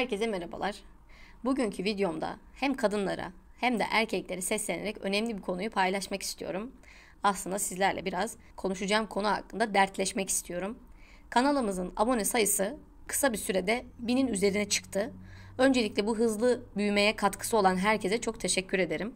Herkese merhabalar. Bugünkü videomda hem kadınlara hem de erkeklere seslenerek önemli bir konuyu paylaşmak istiyorum. Aslında sizlerle biraz konuşacağım konu hakkında dertleşmek istiyorum. Kanalımızın abone sayısı kısa bir sürede binin üzerine çıktı. Öncelikle bu hızlı büyümeye katkısı olan herkese çok teşekkür ederim.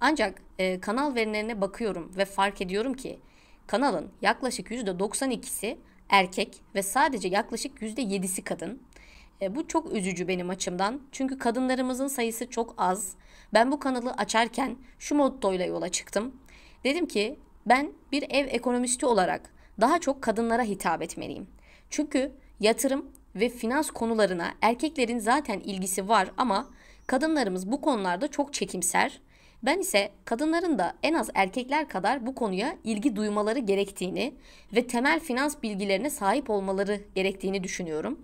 Ancak e, kanal verilerine bakıyorum ve fark ediyorum ki kanalın yaklaşık %92'si erkek ve sadece yaklaşık %7'si kadın. E, bu çok üzücü benim açımdan. Çünkü kadınlarımızın sayısı çok az. Ben bu kanalı açarken şu mottoyla yola çıktım. Dedim ki ben bir ev ekonomisti olarak daha çok kadınlara hitap etmeliyim. Çünkü yatırım ve finans konularına erkeklerin zaten ilgisi var ama kadınlarımız bu konularda çok çekimser. Ben ise kadınların da en az erkekler kadar bu konuya ilgi duymaları gerektiğini ve temel finans bilgilerine sahip olmaları gerektiğini düşünüyorum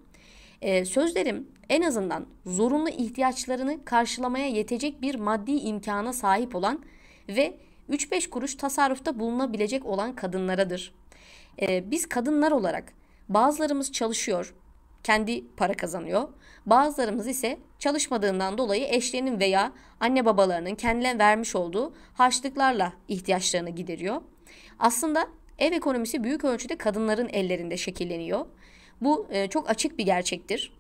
e, sözlerim en azından zorunlu ihtiyaçlarını karşılamaya yetecek bir maddi imkana sahip olan ve 3-5 kuruş tasarrufta bulunabilecek olan kadınlaradır. E, biz kadınlar olarak bazılarımız çalışıyor, kendi para kazanıyor. Bazılarımız ise çalışmadığından dolayı eşlerinin veya anne babalarının kendine vermiş olduğu harçlıklarla ihtiyaçlarını gideriyor. Aslında ev ekonomisi büyük ölçüde kadınların ellerinde şekilleniyor. Bu e, çok açık bir gerçektir.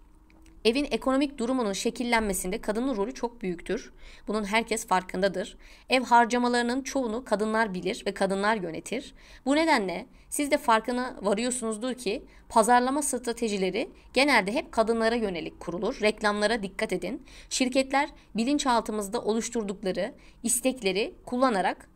Evin ekonomik durumunun şekillenmesinde kadının rolü çok büyüktür. Bunun herkes farkındadır. Ev harcamalarının çoğunu kadınlar bilir ve kadınlar yönetir. Bu nedenle siz de farkına varıyorsunuzdur ki pazarlama stratejileri genelde hep kadınlara yönelik kurulur. Reklamlara dikkat edin. Şirketler bilinçaltımızda oluşturdukları istekleri kullanarak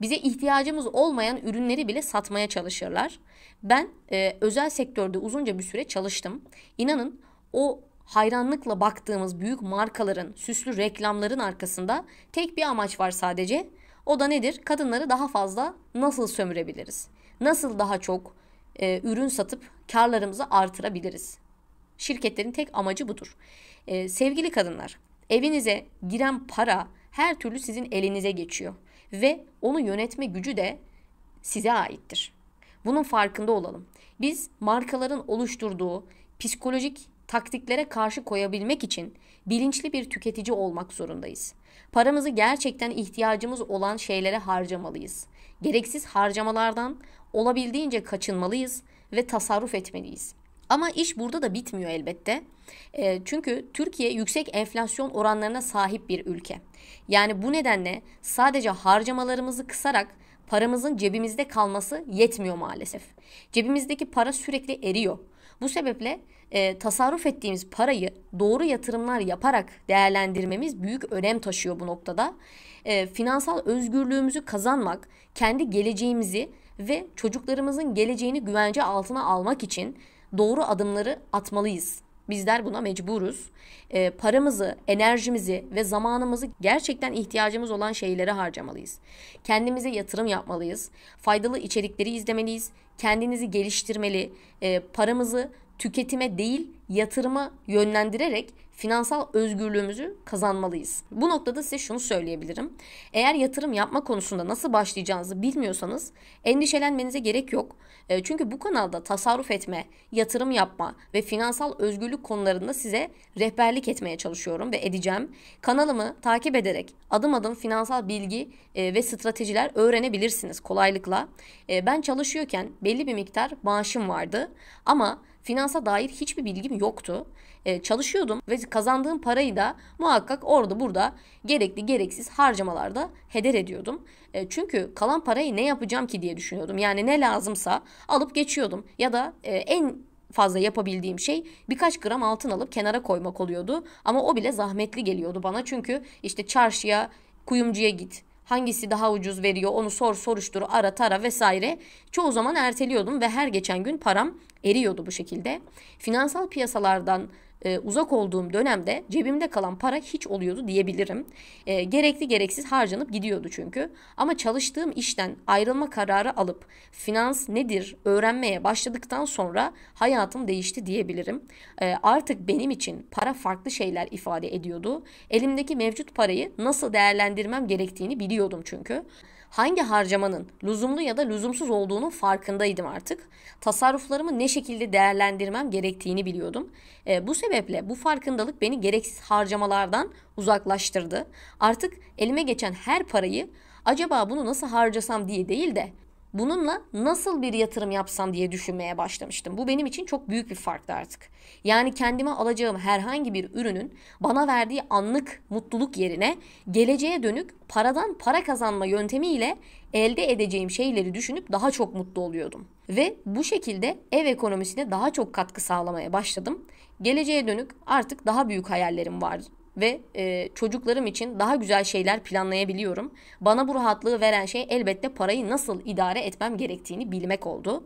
bize ihtiyacımız olmayan ürünleri bile satmaya çalışırlar. Ben e, özel sektörde uzunca bir süre çalıştım. İnanın o hayranlıkla baktığımız büyük markaların, süslü reklamların arkasında tek bir amaç var sadece. O da nedir? Kadınları daha fazla nasıl sömürebiliriz? Nasıl daha çok e, ürün satıp karlarımızı artırabiliriz? Şirketlerin tek amacı budur. E, sevgili kadınlar, evinize giren para her türlü sizin elinize geçiyor ve onu yönetme gücü de size aittir. Bunun farkında olalım. Biz markaların oluşturduğu psikolojik taktiklere karşı koyabilmek için bilinçli bir tüketici olmak zorundayız. Paramızı gerçekten ihtiyacımız olan şeylere harcamalıyız. Gereksiz harcamalardan olabildiğince kaçınmalıyız ve tasarruf etmeliyiz. Ama iş burada da bitmiyor elbette. E, çünkü Türkiye yüksek enflasyon oranlarına sahip bir ülke. Yani bu nedenle sadece harcamalarımızı kısarak paramızın cebimizde kalması yetmiyor maalesef. Cebimizdeki para sürekli eriyor. Bu sebeple e, tasarruf ettiğimiz parayı doğru yatırımlar yaparak değerlendirmemiz büyük önem taşıyor bu noktada. E, finansal özgürlüğümüzü kazanmak, kendi geleceğimizi ve çocuklarımızın geleceğini güvence altına almak için doğru adımları atmalıyız. Bizler buna mecburuz. E, paramızı, enerjimizi ve zamanımızı gerçekten ihtiyacımız olan şeylere harcamalıyız. Kendimize yatırım yapmalıyız. Faydalı içerikleri izlemeliyiz. Kendinizi geliştirmeli. E, paramızı tüketime değil yatırıma yönlendirerek finansal özgürlüğümüzü kazanmalıyız. Bu noktada size şunu söyleyebilirim. Eğer yatırım yapma konusunda nasıl başlayacağınızı bilmiyorsanız endişelenmenize gerek yok. E, çünkü bu kanalda tasarruf etme, yatırım yapma ve finansal özgürlük konularında size rehberlik etmeye çalışıyorum ve edeceğim. Kanalımı takip ederek adım adım finansal bilgi e, ve stratejiler öğrenebilirsiniz kolaylıkla. E, ben çalışıyorken belli bir miktar maaşım vardı ama finansa dair hiçbir bilgim yoktu e, çalışıyordum ve kazandığım parayı da muhakkak orada burada gerekli gereksiz harcamalarda heder ediyordum. E, çünkü kalan parayı ne yapacağım ki diye düşünüyordum. Yani ne lazımsa alıp geçiyordum ya da e, en fazla yapabildiğim şey birkaç gram altın alıp kenara koymak oluyordu. Ama o bile zahmetli geliyordu bana çünkü işte çarşıya, kuyumcuya git, hangisi daha ucuz veriyor onu sor soruştur ara tara vesaire çoğu zaman erteliyordum ve her geçen gün param eriyordu bu şekilde. Finansal piyasalardan e, uzak olduğum dönemde cebimde kalan para hiç oluyordu diyebilirim. E, gerekli gereksiz harcanıp gidiyordu çünkü. Ama çalıştığım işten ayrılma kararı alıp finans nedir öğrenmeye başladıktan sonra hayatım değişti diyebilirim. E, artık benim için para farklı şeyler ifade ediyordu. Elimdeki mevcut parayı nasıl değerlendirmem gerektiğini biliyordum çünkü hangi harcamanın lüzumlu ya da lüzumsuz olduğunun farkındaydım artık. Tasarruflarımı ne şekilde değerlendirmem gerektiğini biliyordum. E, bu sebeple bu farkındalık beni gereksiz harcamalardan uzaklaştırdı. Artık elime geçen her parayı acaba bunu nasıl harcasam diye değil de bununla nasıl bir yatırım yapsam diye düşünmeye başlamıştım. Bu benim için çok büyük bir farktı artık. Yani kendime alacağım herhangi bir ürünün bana verdiği anlık mutluluk yerine geleceğe dönük paradan para kazanma yöntemiyle elde edeceğim şeyleri düşünüp daha çok mutlu oluyordum. Ve bu şekilde ev ekonomisine daha çok katkı sağlamaya başladım. Geleceğe dönük artık daha büyük hayallerim vardı ve e, çocuklarım için daha güzel şeyler planlayabiliyorum. Bana bu rahatlığı veren şey elbette parayı nasıl idare etmem gerektiğini bilmek oldu.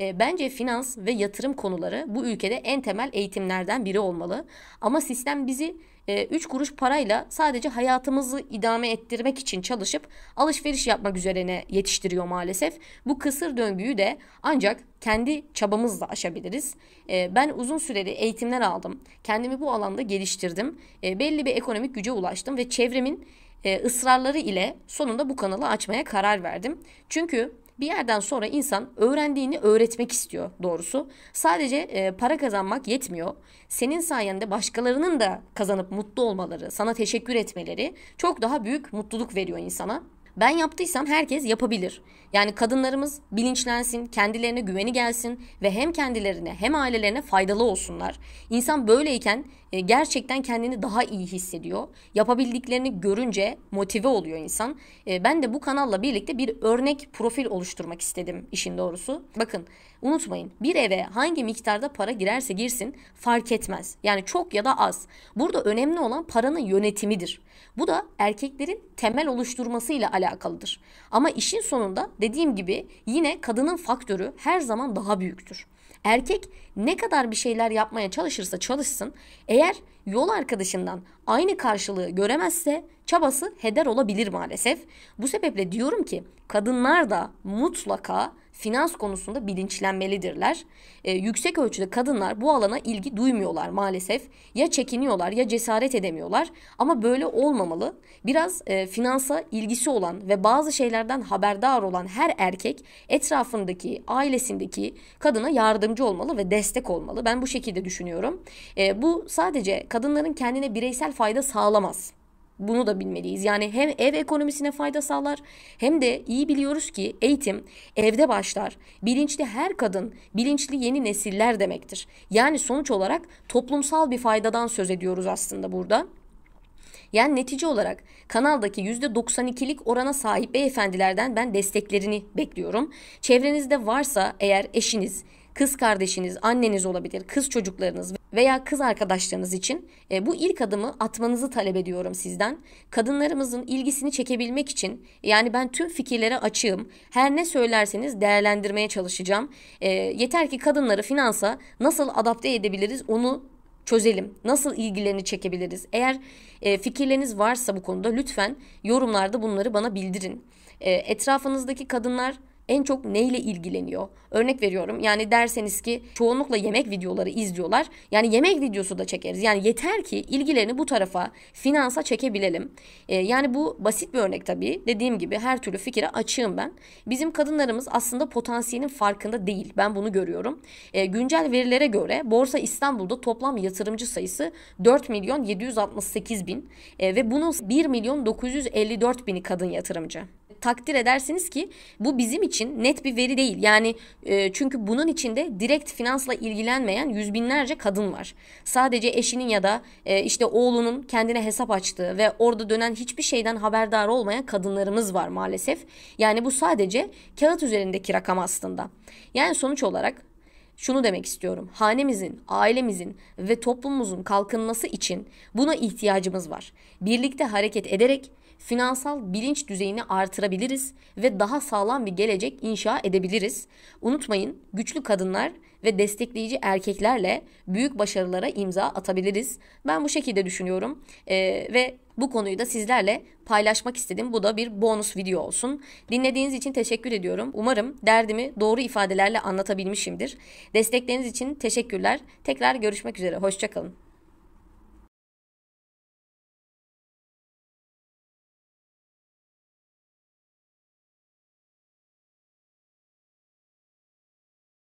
E, bence finans ve yatırım konuları bu ülkede en temel eğitimlerden biri olmalı. Ama sistem bizi 3 ee, kuruş parayla sadece hayatımızı idame ettirmek için çalışıp alışveriş yapmak üzerine yetiştiriyor maalesef. Bu kısır döngüyü de ancak kendi çabamızla aşabiliriz. Ee, ben uzun süreli eğitimler aldım. Kendimi bu alanda geliştirdim. Ee, belli bir ekonomik güce ulaştım ve çevremin e, ısrarları ile sonunda bu kanalı açmaya karar verdim. Çünkü bir yerden sonra insan öğrendiğini öğretmek istiyor doğrusu. Sadece e, para kazanmak yetmiyor. Senin sayende başkalarının da kazanıp mutlu olmaları, sana teşekkür etmeleri çok daha büyük mutluluk veriyor insana. Ben yaptıysam herkes yapabilir. Yani kadınlarımız bilinçlensin, kendilerine güveni gelsin ve hem kendilerine hem ailelerine faydalı olsunlar. İnsan böyleyken e, gerçekten kendini daha iyi hissediyor. Yapabildiklerini görünce motive oluyor insan. E, ben de bu kanalla birlikte bir örnek profil oluşturmak istedim işin doğrusu. Bakın unutmayın bir eve hangi miktarda para girerse girsin fark etmez. Yani çok ya da az. Burada önemli olan paranın yönetimidir. Bu da erkeklerin temel oluşturmasıyla alakalıdır. Ama işin sonunda dediğim gibi yine kadının faktörü her zaman daha büyüktür. Erkek ne kadar bir şeyler yapmaya çalışırsa çalışsın eğer yol arkadaşından aynı karşılığı göremezse çabası heder olabilir maalesef. Bu sebeple diyorum ki kadınlar da mutlaka finans konusunda bilinçlenmelidirler. ee, yüksek ölçüde kadınlar bu alana ilgi duymuyorlar maalesef. Ya çekiniyorlar ya cesaret edemiyorlar ama böyle olmamalı. Biraz e, finansa ilgisi olan ve bazı şeylerden haberdar olan her erkek etrafındaki, ailesindeki kadına yardımcı olmalı ve destek olmalı. Ben bu şekilde düşünüyorum. E, bu sadece kadınların kendine bireysel fayda sağlamaz bunu da bilmeliyiz. Yani hem ev ekonomisine fayda sağlar hem de iyi biliyoruz ki eğitim evde başlar. Bilinçli her kadın, bilinçli yeni nesiller demektir. Yani sonuç olarak toplumsal bir faydadan söz ediyoruz aslında burada. Yani netice olarak kanaldaki %92'lik orana sahip beyefendilerden ben desteklerini bekliyorum. Çevrenizde varsa eğer eşiniz, kız kardeşiniz, anneniz olabilir, kız çocuklarınız veya kız arkadaşlarınız için e, bu ilk adımı atmanızı talep ediyorum sizden. Kadınlarımızın ilgisini çekebilmek için yani ben tüm fikirlere açığım. Her ne söylerseniz değerlendirmeye çalışacağım. E, yeter ki kadınları finansa nasıl adapte edebiliriz onu çözelim. Nasıl ilgilerini çekebiliriz? Eğer e, fikirleriniz varsa bu konuda lütfen yorumlarda bunları bana bildirin. E, etrafınızdaki kadınlar en çok neyle ilgileniyor? Örnek veriyorum yani derseniz ki çoğunlukla yemek videoları izliyorlar. Yani yemek videosu da çekeriz. Yani yeter ki ilgilerini bu tarafa finansa çekebilelim. Ee, yani bu basit bir örnek tabii. Dediğim gibi her türlü fikire açığım ben. Bizim kadınlarımız aslında potansiyelin farkında değil. Ben bunu görüyorum. Ee, güncel verilere göre Borsa İstanbul'da toplam yatırımcı sayısı 4 milyon 768 bin ee, ve bunun 1 milyon 954 bini kadın yatırımcı takdir edersiniz ki bu bizim için net bir veri değil. Yani e, çünkü bunun içinde direkt finansla ilgilenmeyen yüz binlerce kadın var. Sadece eşinin ya da e, işte oğlunun kendine hesap açtığı ve orada dönen hiçbir şeyden haberdar olmayan kadınlarımız var maalesef. Yani bu sadece kağıt üzerindeki rakam aslında. Yani sonuç olarak şunu demek istiyorum. Hanemizin, ailemizin ve toplumumuzun kalkınması için buna ihtiyacımız var. Birlikte hareket ederek finansal bilinç düzeyini artırabiliriz ve daha sağlam bir gelecek inşa edebiliriz. Unutmayın, güçlü kadınlar ve destekleyici erkeklerle büyük başarılara imza atabiliriz. Ben bu şekilde düşünüyorum ee, ve bu konuyu da sizlerle paylaşmak istedim. Bu da bir bonus video olsun. Dinlediğiniz için teşekkür ediyorum. Umarım derdimi doğru ifadelerle anlatabilmişimdir. Destekleriniz için teşekkürler. Tekrar görüşmek üzere. Hoşçakalın.